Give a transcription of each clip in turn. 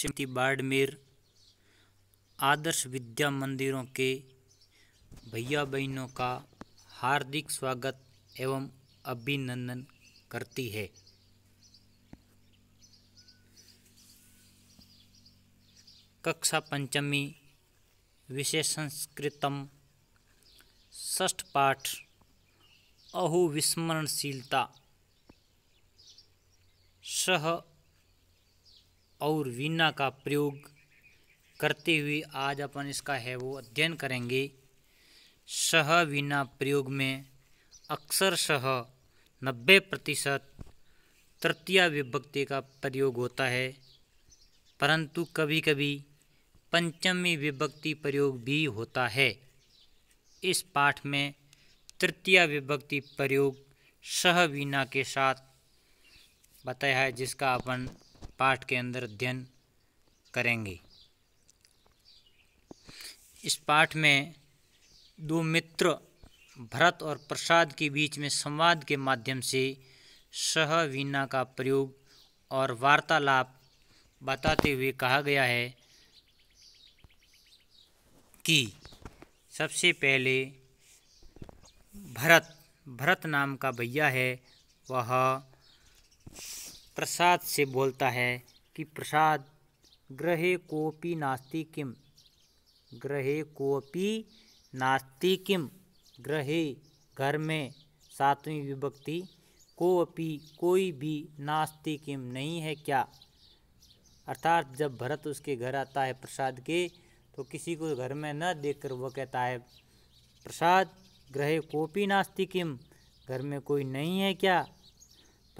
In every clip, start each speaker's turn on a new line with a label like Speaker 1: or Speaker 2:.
Speaker 1: श्रीमती बाड़मेर आदर्श विद्या मंदिरों के भैया बहनों का हार्दिक स्वागत एवं अभिनंदन करती है कक्षा पंचमी विषय संस्कृतम ष्ठ पाठ अहुविस्मरणशीलता सह और वीणा का प्रयोग करते हुए आज अपन इसका है वो अध्ययन करेंगे सह वीणा प्रयोग में अक्सर सह नब्बे प्रतिशत तृतीय विभक्ति का प्रयोग होता है परंतु कभी कभी पंचमी विभक्ति प्रयोग भी होता है इस पाठ में तृतीय विभक्ति प्रयोग सह वीणा के साथ बताया है जिसका अपन पाठ के अंदर अध्ययन करेंगे इस पाठ में दो मित्र भरत और प्रसाद के बीच में संवाद के माध्यम से सहवीना का प्रयोग और वार्तालाप बताते हुए कहा गया है कि सबसे पहले भरत भरत नाम का भैया है वह प्रसाद से बोलता है कि प्रसाद ग्रहे कोपि नास्ति किम ग्रहे कोपि नास्ति किम ग्रहे घर में सातवीं विभक्ति कोपि कोई भी नास्ति किम नहीं है क्या अर्थात जब भरत उसके घर आता है प्रसाद के तो किसी को घर में न देखकर वह कहता है प्रसाद ग्रहे कोपी नास्ति किम घर में कोई नहीं है क्या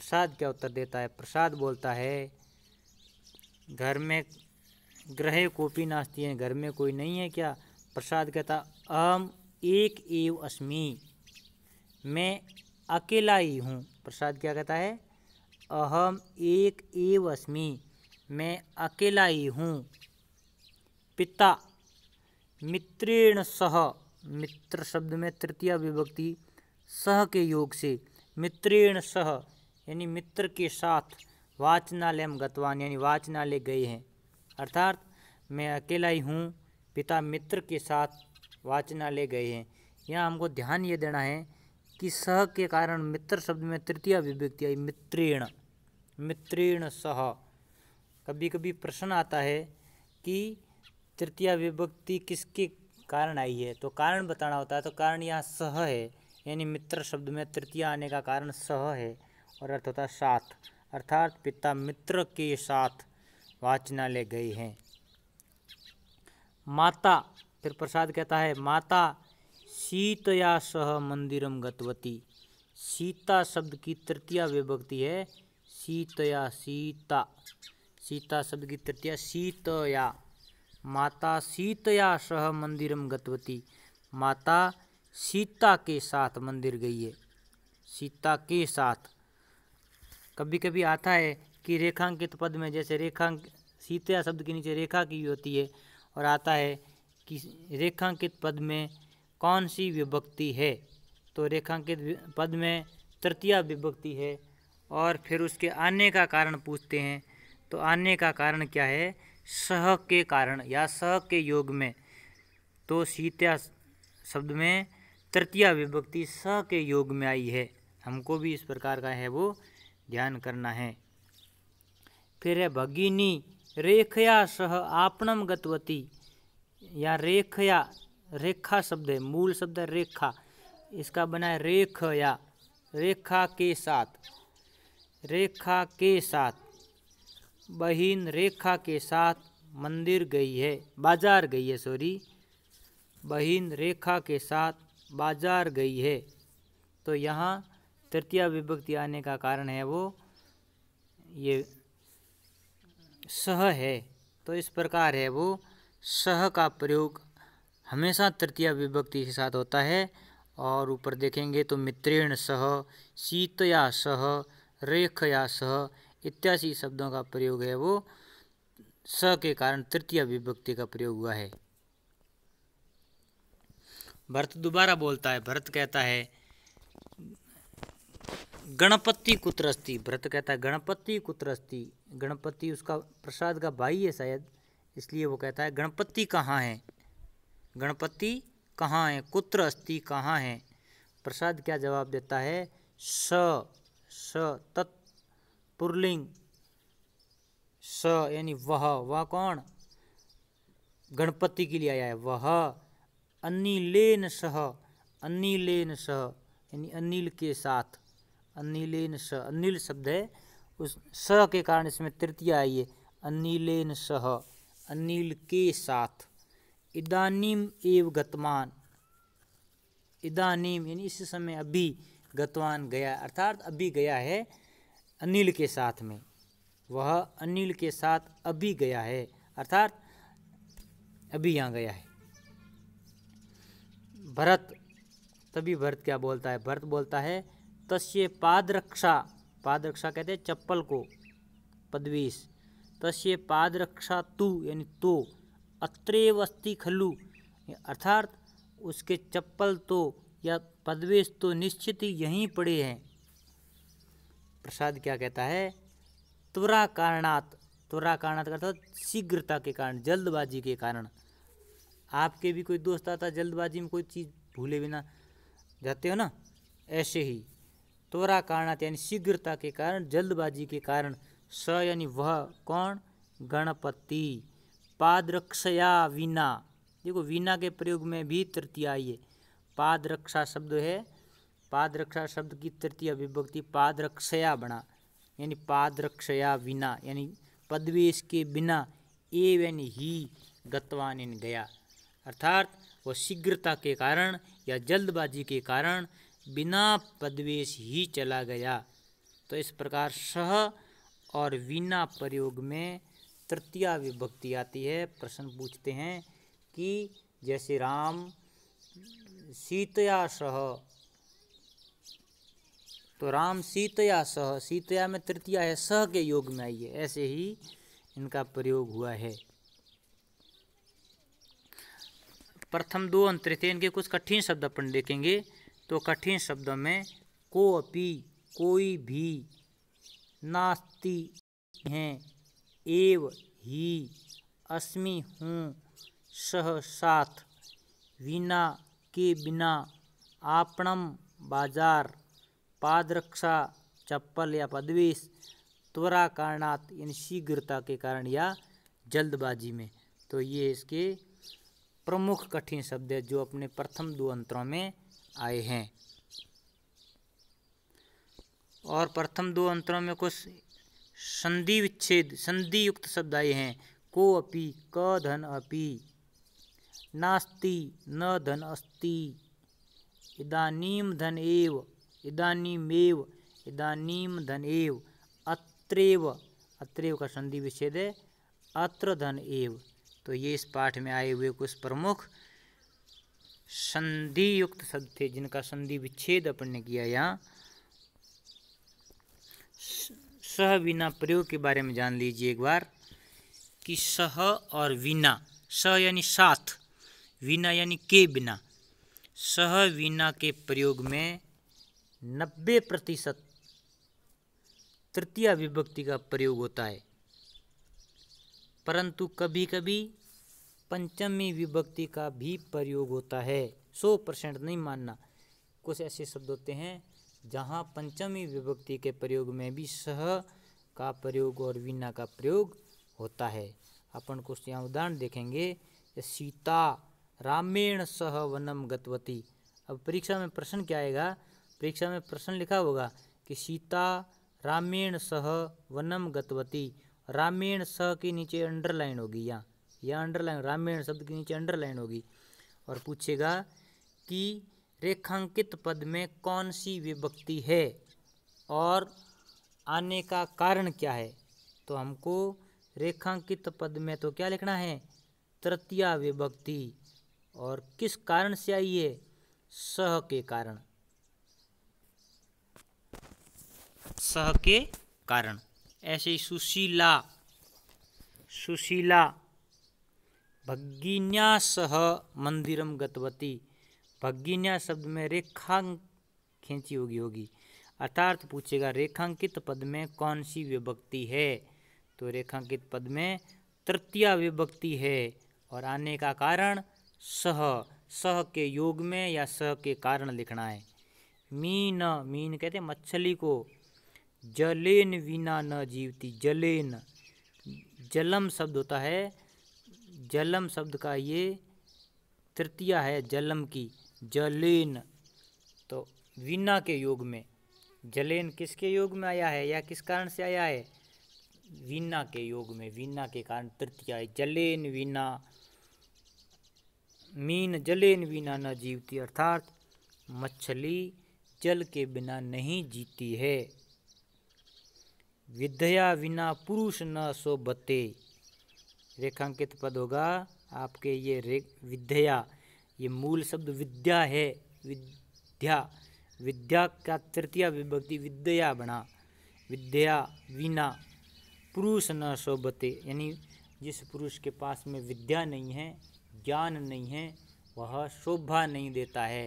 Speaker 1: प्रसाद क्या उत्तर देता है प्रसाद बोलता है घर में ग्रह कोपी नाचती है घर में कोई नहीं है क्या प्रसाद कहता अहम एक एव अस्मी मैं अकेला ही हूँ प्रसाद क्या कहता है अहम एक एव अस्मी मैं अकेला ही हूँ पिता मित्रेण सह मित्र शब्द में तृतीय विभक्ति सह के योग से मित्रेण सह यानी मित्र के साथ वाचनालय हम गतवान यानी वाचनालय गए हैं अर्थात मैं अकेला ही हूँ पिता मित्र के साथ वाचनालय गए हैं यहाँ हमको ध्यान ये देना है कि सह के कारण मित्र शब्द में तृतीय अभिव्यक्ति आई मित्रेण मित्रेण सह कभी कभी प्रश्न आता है कि तृतीय विभक्ति किसके कारण आई है तो कारण बताना होता है तो कारण यहाँ सह है यानी मित्र शब्द में तृतीय आने का कारण सह है और अर्थ होता है साथ अर्थात पिता मित्र के साथ वाचनालय गई हैं माता फिर प्रसाद कहता है माता सीतया सह मंदिरम गतवती सीता शब्द की तृतीय विभक्ति है सीतया सीता सीता शब्द की तृतीय सीतया माता सीतया सह मंदिरम गतवती माता सीता के साथ मंदिर गई है सीता के साथ कभी कभी आता है कि रेखांकित पद में जैसे रेखांक सीता शब्द के नीचे रेखा की होती है और आता है कि रेखांकित पद में कौन सी विभक्ति है तो रेखांकित पद में तृतीय विभक्ति है और फिर उसके आने का कारण पूछते हैं तो आने का कारण क्या है सह के कारण या सह के योग में तो सीता शब्द में तृतीय विभक्ति स के योग में आई है हमको भी इस प्रकार का है वो ध्यान करना है फिर है भगिनी रेखया सह आपनम गतवती या रेखया रेखा शब्द है मूल शब्द है रेखा इसका बना है रेख या रेखा के साथ रेखा के साथ बहिन रेखा के साथ मंदिर गई है बाजार गई है सॉरी बहिन रेखा के साथ बाजार गई है तो यहाँ तृतीय विभक्ति आने का कारण है वो ये सह है तो इस प्रकार है वो सह का प्रयोग हमेशा तृतीय विभक्ति के साथ होता है और ऊपर देखेंगे तो मित्रेण सह शीत या सह रेख या सह इत्यादि शब्दों का प्रयोग है वो स के कारण तृतीय विभक्ति का प्रयोग हुआ है भरत दोबारा बोलता है भरत कहता है गणपति कुतरस्ती व्रत कहता है गणपति कुतरस्ती गणपति उसका प्रसाद का भाई है शायद इसलिए वो कहता है गणपति कहाँ है गणपति कहाँ है कुत्र अस्थि कहाँ है प्रसाद क्या जवाब देता है स स तत् पुरलिंग स यानी वह वह कौन गणपति के लिए आया है वह अनिलेन सह अनिलेन सह यानी अनिल के साथ अनिलेन स अनिल शब्द है उस स के कारण इसमें तृतीय आई है अनिलेन सह अनिल के साथ इदानीम एव गतमान इदानीम यानी इस समय अभी गतवान गया अर्थात अभी गया है अनिल के साथ में वह अनिल के साथ अभी गया है अर्थात अभी यहाँ गया है भरत तभी भरत क्या बोलता है भरत बोलता है तस्य पादरक्षा पादरक्षा कहते हैं चप्पल को पदवीस तस्य पादरक्षा तु यानी तो अत्रेव अस्ति खलु अर्थात उसके चप्पल तो या पदवेश तो निश्चित ही यहीं पड़े हैं प्रसाद क्या कहता है त्वरा कारणात त्वरा कारणात अर्थात मतलब शीघ्रता के कारण जल्दबाजी के कारण आपके भी कोई दोस्त आता जल्दबाजी में कोई चीज़ भूले बिना जाते हो ना ऐसे ही त्वरा कारण यानी शीघ्रता के कारण जल्दबाजी के कारण स यानी वह कौन गणपति पादरक्षया वीना देखो वीणा के प्रयोग में भी तृतीय आई है पादरक्षा शब्द है पादरक्षा शब्द की तृतीय विभक्ति पादरक्षया बना यानी पादरक्षया वीना यानी पदवेश के बिना एव यानी ही गतवान गया अर्थात वह शीघ्रता के कारण या जल्दबाजी के कारण बिना पदवेश ही चला गया तो इस प्रकार सह और बिना प्रयोग में तृतीया विभक्ति आती है प्रश्न पूछते हैं कि जैसे राम सीतया सह तो राम सीतया सह सीतया में तृतीया है सह के योग में आई है ऐसे ही इनका प्रयोग हुआ है प्रथम दो अंतरित इनके कुछ कठिन शब्द अपन देखेंगे तो कठिन शब्द में को अपी कोई भी नास्ति हैं एव ही अस्मि हूँ सह साथ विना के बिना आपणम बाजार पादरक्षा चप्पल या पदवेश त्वरा कारणात इन शीघ्रता के कारण या जल्दबाजी में तो ये इसके प्रमुख कठिन शब्द है जो अपने प्रथम दो अंतरों में आए हैं और प्रथम दो अंतरों में कुछ संधि विच्छेद संधि युक्त शब्द आए हैं को अपि क धन अपि नास्ति न धन अस्ति इदानीम धन एव इदानीमेव इदानीम धन एव अत्रेव अत्रेव का संधि विच्छेद है अत्र धन एव तो ये इस पाठ में आए हुए कुछ प्रमुख संधि युक्त शब्द थे जिनका संधि विच्छेद अपन ने किया यहाँ सह बिना प्रयोग के बारे में जान लीजिए एक बार कि सह और विना सह यानी साथ विना यानी के बिना सह विना के प्रयोग में नब्बे प्रतिशत तृतीय विभक्ति का प्रयोग होता है परंतु कभी कभी पंचमी विभक्ति का भी प्रयोग होता है सौ परसेंट नहीं मानना कुछ ऐसे शब्द होते हैं जहाँ पंचमी विभक्ति के प्रयोग में भी सह का प्रयोग और विना का प्रयोग होता है अपन कुछ यहाँ उदाहरण देखेंगे सीता रामेण सह वनम गतवती अब परीक्षा में प्रश्न क्या आएगा परीक्षा में प्रश्न लिखा होगा कि सीता रामेण सह वनम गतवती रामेण सह के नीचे अंडरलाइन होगी यहाँ या अंडरलाइन रामायण शब्द के नीचे अंडरलाइन होगी और पूछेगा कि रेखांकित पद में कौन सी विभक्ति है और आने का कारण क्या है तो हमको रेखांकित पद में तो क्या लिखना है तृतीय विभक्ति और किस कारण से आई है सह के कारण सह के कारण ऐसे ही सुशीला सुशीला भगिन्या सह मंदिरम गतवती भगिन्या शब्द में रेखांक खींची होगी होगी अर्थार्थ पूछेगा रेखांकित पद में कौन सी विभक्ति है तो रेखांकित पद में तृतीय विभक्ति है और आने का कारण सह सह के योग में या सह के कारण लिखना है मीन मीन कहते मछली को जलेन बिना न जीवती जलेन जलम शब्द होता है जलम शब्द का ये तृतीय है जलम की जलेन तो वीना के योग में जलेन किसके योग में आया है या किस कारण से आया है वीना के योग में वीना के कारण तृतीय है जलेन वीना मीन जलेन वीना न जीवती अर्थात मछली जल के बिना नहीं जीती है विद्या बिना पुरुष न सोबते रेखांकित पद होगा आपके ये रे विद्या ये मूल शब्द विद्या है विद्या विद्या का तृतीय विभक्ति विद्या बना विद्या विना पुरुष न शोभते यानी जिस पुरुष के पास में विद्या नहीं है ज्ञान नहीं है वह शोभा नहीं देता है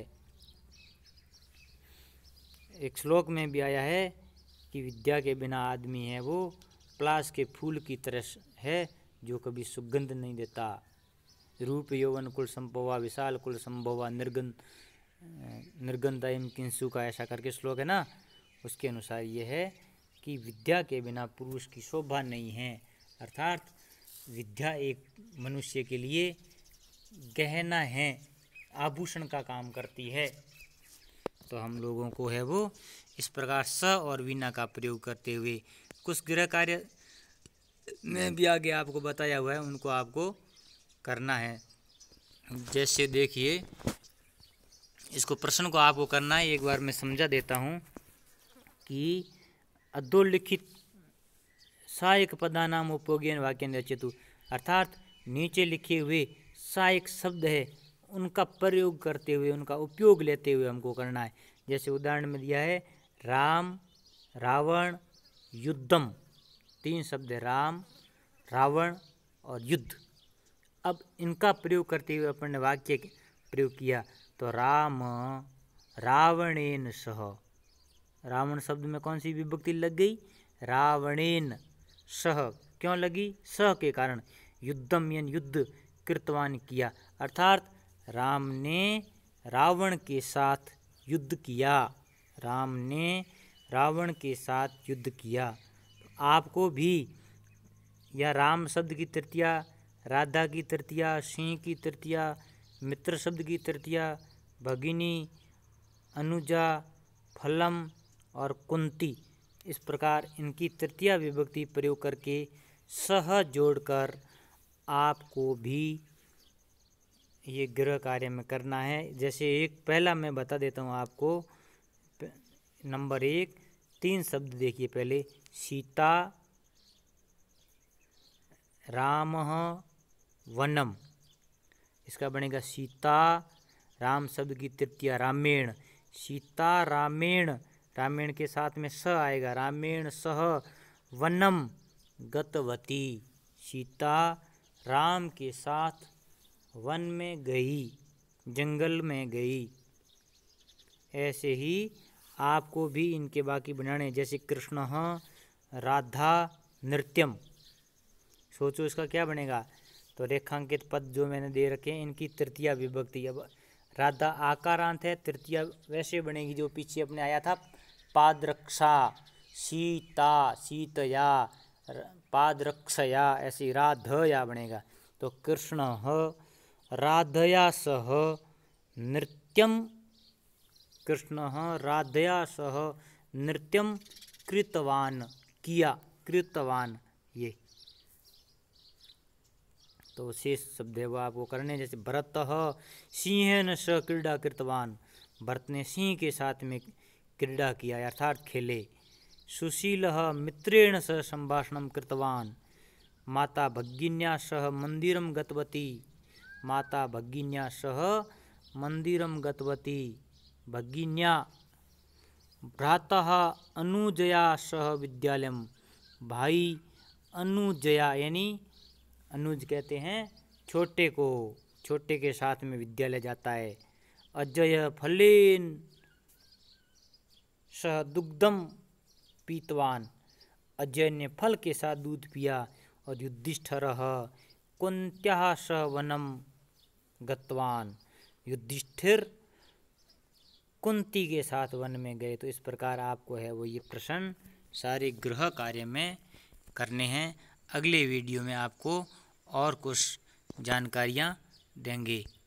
Speaker 1: एक श्लोक में भी आया है कि विद्या के बिना आदमी है वो प्लास के फूल की तरह है जो कभी सुगंध नहीं देता रूप यौवन कुल संभवा विशाल कुल संभवा निर्गन निर्गंध एम किंसु का ऐसा करके श्लोक है ना उसके अनुसार ये है कि विद्या के बिना पुरुष की शोभा नहीं है अर्थात विद्या एक मनुष्य के लिए गहना है आभूषण का काम करती है तो हम लोगों को है वो इस प्रकार स और वीणा का प्रयोग करते हुए कुछ गृह कार्य में भी आगे आपको बताया हुआ है उनको आपको करना है जैसे देखिए इसको प्रश्न को आपको करना है एक बार मैं समझा देता हूँ कि अधोलिखित सहायक पदा नाम उपयोगी वाक्य रचितु अर्थात नीचे लिखे हुए सहायक शब्द है उनका प्रयोग करते हुए उनका उपयोग लेते हुए हमको करना है जैसे उदाहरण में दिया है राम रावण युद्धम तीन शब्द राम रावण और युद्ध अब इनका प्रयोग करते हुए अपन ने वाक्य प्रयोग किया तो राम रावणेन सह रावण शब्द में कौन सी विभक्ति लग गई रावणेन सह क्यों लगी सह के कारण युद्धम यन युद्ध कृतवान किया अर्थात राम ने रावण के साथ युद्ध किया राम ने रावण के साथ युद्ध किया आपको भी या राम शब्द की तृतीया राधा की तृतीया सिंह की तृतीया मित्र शब्द की तृतीया भगिनी अनुजा फलम और कुंती इस प्रकार इनकी तृतीया विभक्ति प्रयोग करके सह जोड़कर आपको भी ये गृह कार्य में करना है जैसे एक पहला मैं बता देता हूँ आपको नंबर एक तीन शब्द देखिए पहले सीता राम वनम इसका बनेगा सीता राम शब्द की तृतीया रामेण सीता रामेण रामेण के साथ में स आएगा रामेण सह वनम गतवती सीता राम के साथ वन में गई जंगल में गई ऐसे ही आपको भी इनके बाकी बनाने जैसे कृष्ण राधा नृत्यम सोचो इसका क्या बनेगा तो रेखांकित पद जो मैंने दे रखे हैं इनकी तृतीय विभक्ति अब राधा आकारांत है तृतीय वैसे बनेगी जो पीछे अपने आया था पादरक्षा सीता सीतया पादरक्षया ऐसी राधया बनेगा तो कृष्ण राधया सह नृत्यम कृष्ण राधया सह नृत्यम कृतवान किया कृतवान ये तो शेष शब्द है वो आपको करने जैसे भरत सिंह ने स क्रीडा कृतवान भरत ने सिंह के साथ में क्रीडा किया अर्थात खेले सुशील मित्रेण सह संभाषण कृतवान माता भगिन्या सह मंदिर गतवती माता भगिन्या सह मंदिर गतवती भगिन्या भ्रातः अनुजया सह विद्यालय भाई अनुजया यानी अनुज कहते हैं छोटे को छोटे के साथ में विद्यालय जाता है अजय फलेन सह दुग्धम पीतवान अजय ने फल के साथ दूध पिया और युद्धिष्ठर कुंत्या सह वनम गतवान युद्धिष्ठिर कुंती के साथ वन में गए तो इस प्रकार आपको है वो ये प्रश्न सारे गृह कार्य में करने हैं अगले वीडियो में आपको और कुछ जानकारियाँ देंगे